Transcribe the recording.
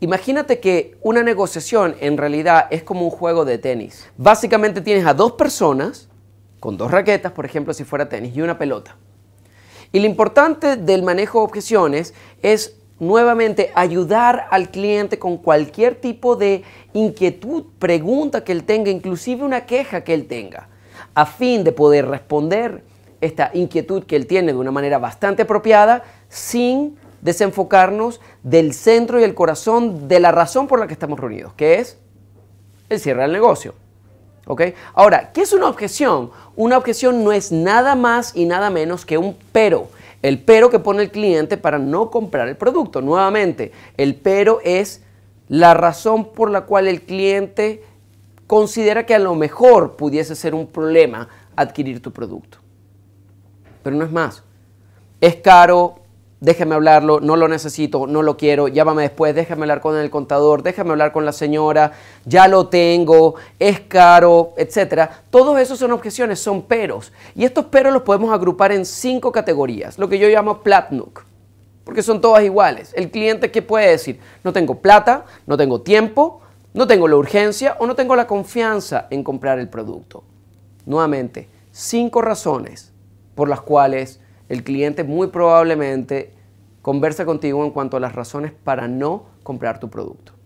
Imagínate que una negociación en realidad es como un juego de tenis. Básicamente tienes a dos personas con dos raquetas, por ejemplo, si fuera tenis, y una pelota. Y lo importante del manejo de objeciones es nuevamente ayudar al cliente con cualquier tipo de inquietud, pregunta que él tenga, inclusive una queja que él tenga, a fin de poder responder esta inquietud que él tiene de una manera bastante apropiada sin desenfocarnos del centro y el corazón de la razón por la que estamos reunidos, que es el cierre del negocio. ¿OK? Ahora, ¿qué es una objeción? Una objeción no es nada más y nada menos que un pero. El pero que pone el cliente para no comprar el producto. Nuevamente, el pero es la razón por la cual el cliente considera que a lo mejor pudiese ser un problema adquirir tu producto. Pero no es más. Es caro, Déjeme hablarlo, no lo necesito, no lo quiero, llámame después, déjame hablar con el contador, déjame hablar con la señora, ya lo tengo, es caro, etc. Todos esos son objeciones, son peros. Y estos peros los podemos agrupar en cinco categorías, lo que yo llamo platnuk, porque son todas iguales. El cliente que puede decir, no tengo plata, no tengo tiempo, no tengo la urgencia o no tengo la confianza en comprar el producto. Nuevamente, cinco razones por las cuales el cliente muy probablemente conversa contigo en cuanto a las razones para no comprar tu producto.